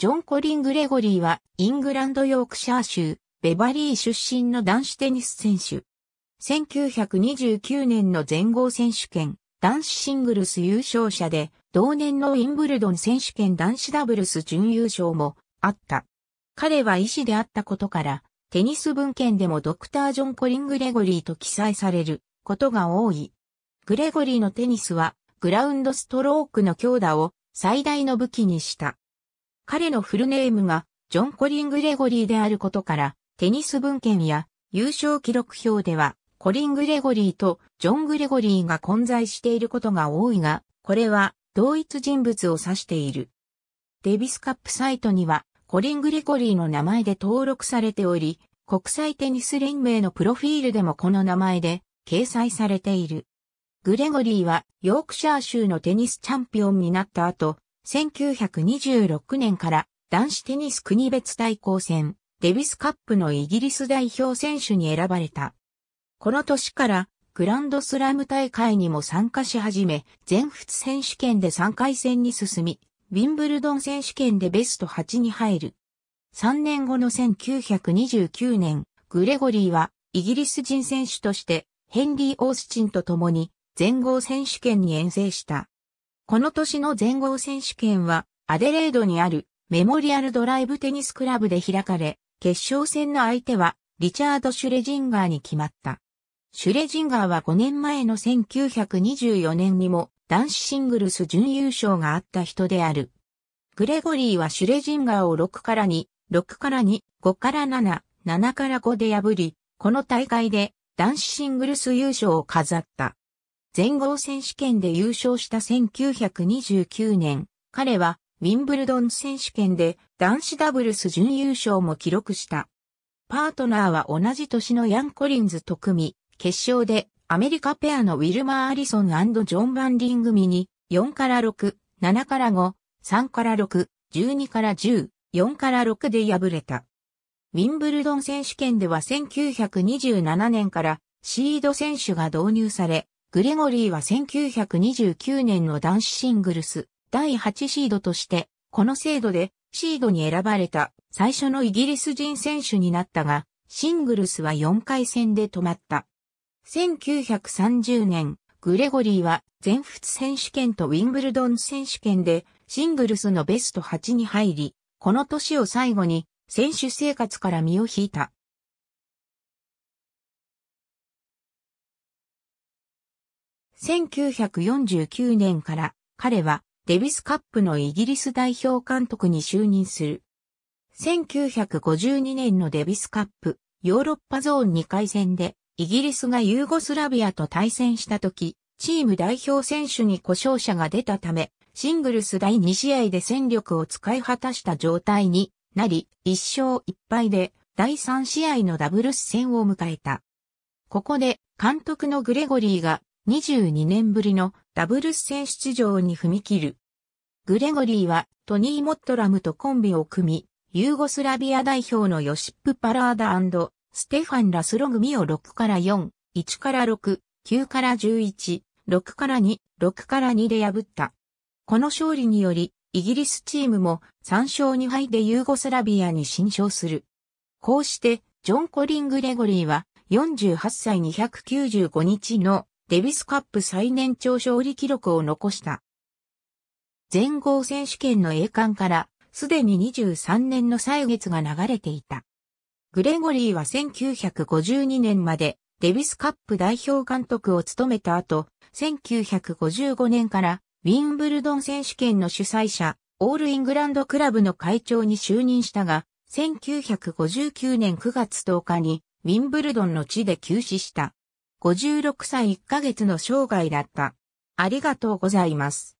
ジョン・コリン・グレゴリーは、イングランド・ヨークシャー州、ベバリー出身の男子テニス選手。1929年の全豪選手権、男子シングルス優勝者で、同年のウィンブルドン選手権男子ダブルス準優勝もあった。彼は医師であったことから、テニス文献でもドクター・ジョン・コリン・グレゴリーと記載されることが多い。グレゴリーのテニスは、グラウンドストロークの強打を最大の武器にした。彼のフルネームがジョン・コリン・グレゴリーであることから、テニス文献や優勝記録表では、コリン・グレゴリーとジョン・グレゴリーが混在していることが多いが、これは同一人物を指している。デビスカップサイトには、コリン・グレゴリーの名前で登録されており、国際テニス連盟のプロフィールでもこの名前で掲載されている。グレゴリーはヨークシャー州のテニスチャンピオンになった後、1926年から男子テニス国別対抗戦、デビスカップのイギリス代表選手に選ばれた。この年からグランドスラム大会にも参加し始め、全仏選手権で3回戦に進み、ウィンブルドン選手権でベスト8に入る。3年後の1929年、グレゴリーはイギリス人選手としてヘンリー・オースチンと共に全豪選手権に遠征した。この年の全豪選手権は、アデレードにあるメモリアルドライブテニスクラブで開かれ、決勝戦の相手は、リチャード・シュレジンガーに決まった。シュレジンガーは5年前の1924年にも男子シングルス準優勝があった人である。グレゴリーはシュレジンガーを6から2、6から2、5から7、7から5で破り、この大会で男子シングルス優勝を飾った。全豪選手権で優勝した1929年、彼はウィンブルドン選手権で男子ダブルス準優勝も記録した。パートナーは同じ年のヤン・コリンズと組み、決勝でアメリカペアのウィルマー・アリソンジョン・バンディン組に4から6、7から5、3から6、12から10、4から6で敗れた。ウィンブルドン選手権では1927年からシード選手が導入され、グレゴリーは1929年の男子シングルス第8シードとして、この制度でシードに選ばれた最初のイギリス人選手になったが、シングルスは4回戦で止まった。1930年、グレゴリーは全仏選手権とウィンブルドン選手権でシングルスのベスト8に入り、この年を最後に選手生活から身を引いた。1949年から彼はデビスカップのイギリス代表監督に就任する。1952年のデビスカップヨーロッパゾーン2回戦でイギリスがユーゴスラビアと対戦した時、チーム代表選手に故障者が出たため、シングルス第2試合で戦力を使い果たした状態になり、1勝1敗で第3試合のダブルス戦を迎えた。ここで監督のグレゴリーが22年ぶりのダブルス戦出場に踏み切る。グレゴリーはトニー・モットラムとコンビを組み、ユーゴスラビア代表のヨシップ・パラーダステファン・ラスロ組を6から4、1から6、9から11、6から2、6から2で破った。この勝利により、イギリスチームも3勝2敗でユーゴスラビアに新勝する。こうして、ジョン・コリン・グレゴリーは48歳295日のデビスカップ最年長勝利記録を残した。全豪選手権の栄冠からすでに23年の歳月が流れていた。グレゴリーは1952年までデビスカップ代表監督を務めた後、1955年からウィンブルドン選手権の主催者、オールイングランドクラブの会長に就任したが、1959年9月10日にウィンブルドンの地で休止した。56歳1ヶ月の生涯だった。ありがとうございます。